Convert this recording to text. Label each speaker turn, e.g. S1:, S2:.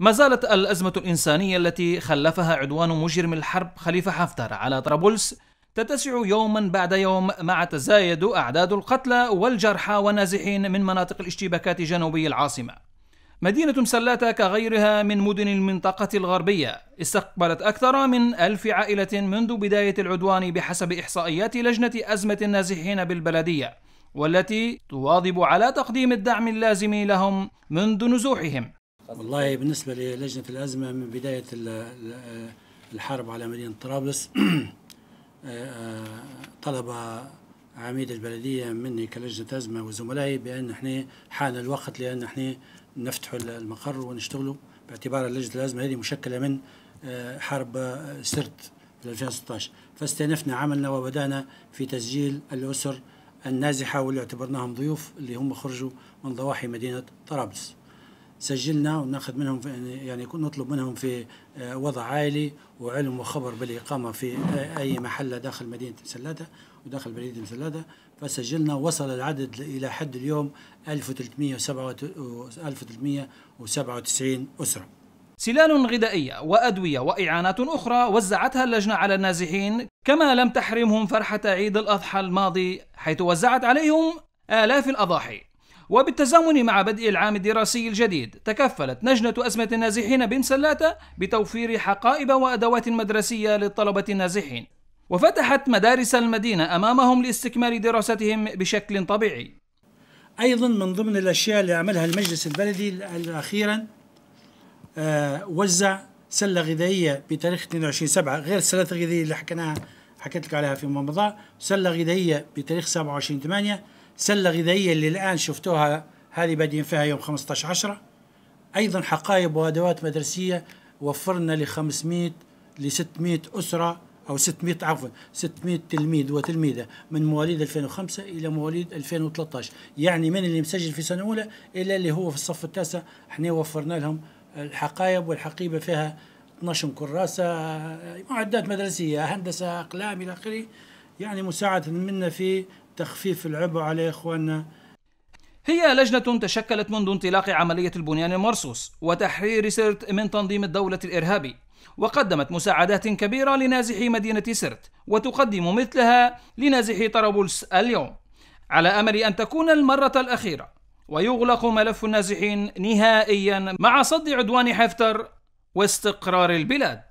S1: ما زالت الأزمة الإنسانية التي خلفها عدوان مجرم الحرب خليفة حفتر على طرابلس تتسع يوما بعد يوم مع تزايد أعداد القتلى والجرحى والنازحين من مناطق الاشتباكات جنوبي العاصمة. مدينة سلاتة كغيرها من مدن المنطقة الغربية استقبلت أكثر من ألف عائلة منذ بداية العدوان بحسب إحصائيات لجنة أزمة النازحين بالبلدية والتي تواظب على تقديم الدعم اللازم لهم منذ نزوحهم والله
S2: بالنسبة للجنة الأزمة من بداية الحرب على مدينة طرابلس آه، آه، طلب عميد البلدية مني كلجنة أزمة وزملائي بأن احنا حان الوقت لأن احنا نفتحوا المقر ونشتغلوا باعتبار لجنة الأزمة هذه مشكلة من آه، حرب سرت 2016 فاستأنفنا عملنا وبدأنا في تسجيل الأسر النازحة واللي اعتبرناهم ضيوف اللي هم خرجوا من ضواحي مدينة طرابلس سجلنا وناخذ منهم يعني نطلب منهم في آه، وضع عائلي وعلم وخبر بالإقامة في آه، أي محلة داخل مدينة سلاده وداخل بلديه سلاده فسجلنا وصل العدد إلى حد اليوم 1397
S1: أسرة سلال غذائية وأدوية وإعانات أخرى وزعتها اللجنة على النازحين كما لم تحرمهم فرحة عيد الأضحى الماضي حيث وزعت عليهم آلاف الأضاحي وبالتزامن مع بدء العام الدراسي الجديد تكفلت لجنة أزمة النازحين بن سلاتة بتوفير حقائب وأدوات مدرسية للطلبة النازحين وفتحت مدارس المدينة أمامهم لاستكمال دراستهم بشكل طبيعي أيضا من ضمن
S2: الأشياء اللي عملها المجلس البلدي أخيرا آه، وزع سلة غذائية بتاريخ 22 سبعة غير السلة الغذائية اللي حكيناها حكيت لك عليها فيما مضى سلة غذائية بتاريخ 27 8 سله غذائيه اللي الان شفتوها هذه بادئين فيها يوم 15 10 ايضا حقائب وادوات مدرسيه وفرنا ل 500 ل 600 اسره او 600 عفوا 600 تلميذ وتلميذه من مواليد 2005 الى مواليد 2013 يعني من اللي مسجل في سنه اولى الى اللي هو في الصف التاسع احنا وفرنا لهم الحقائب والحقيبه فيها 12 كراسه معدات مدرسيه هندسه اقلام الى اخره يعني مساعدة منا في تخفيف العبء على إخواننا
S1: هي لجنة تشكلت منذ انطلاق عملية البنيان المرصوص وتحرير سرت من تنظيم الدولة الإرهابي وقدمت مساعدات كبيرة لنازحي مدينة سرت وتقدم مثلها لنازحي طرابلس اليوم على أمل أن تكون المرة الأخيرة ويغلق ملف النازحين نهائيا مع صد عدوان حفتر واستقرار البلاد